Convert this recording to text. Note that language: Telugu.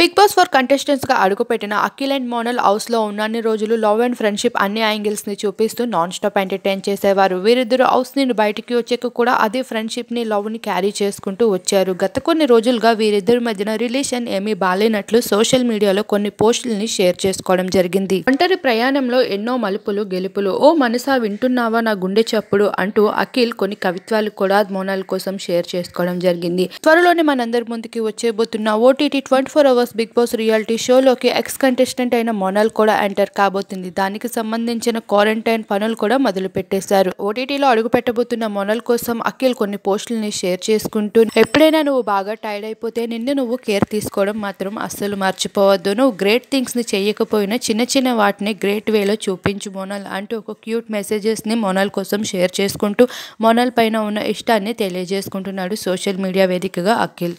బిగ్ బాస్ ఫర్ గా అడుగుపెట్టిన అఖిల్ అండ్ మోనల్ హౌస్ ఉన్న ఉన్నన్ని రోజులు లవ్ అండ్ ఫ్రెండ్షిప్ అన్ని యాంగిల్స్ ని చూపిస్తూ నాన్ స్టాప్ ఎంటర్టైన్ చేసేవారు వీరిద్దరు హౌస్ నుండి బయటికి వచ్చాక కూడా అదే ఫ్రెండ్షిప్ ని లవ్ ని క్యారీ చేసుకుంటూ వచ్చారు గత కొన్ని రోజులుగా వీరిద్దరి మధ్యన రిలేషన్ ఏమీ బాలేనట్లు సోషల్ మీడియాలో కొన్ని పోస్టుల్ని షేర్ చేసుకోవడం జరిగింది ఒంటరి ప్రయాణంలో ఎన్నో మలుపులు గెలుపులు ఓ మనసా వింటున్నావా నా గుండె చప్పుడు అంటూ అఖిల్ కొన్ని కవిత్వాలు కూడా మోనల్ కోసం షేర్ చేసుకోవడం జరిగింది త్వరలోనే మనందరి ముందుకి వచ్చేబోతున్న OTT twenty four hours boss Bigg Boss reality షోలోకి ఎక్స్ కంటెస్టెంట్ అయిన మొనాల్ కూడా ఎంటర్ కాబోతుంది దానికి సంబంధించిన క్వారంటైన్ పనులు కూడా మొదలు పెట్టేశారు ఓటీటీలో అడుగు పెట్టబోతున్న మొనాల్ కోసం అఖిల్ కొన్ని పోస్టులని షేర్ చేసుకుంటూ ఎప్పుడైనా నువ్వు బాగా టైర్డ్ అయిపోతే నిన్ను నువ్వు కేర్ తీసుకోవడం మాత్రం అస్సలు మర్చిపోవద్దు నువ్వు గ్రేట్ థింగ్స్ ని చేయకపోయినా చిన్న చిన్న వాటిని గ్రేట్ వేలో చూపించు మొనాల్ అంటూ ఒక క్యూట్ మెసేజెస్ని మొనాల్ కోసం షేర్ చేసుకుంటూ మొనాల్ పైన ఉన్న ఇష్టాన్ని తెలియజేసుకుంటున్నాడు సోషల్ మీడియా వేదికగా అఖిల్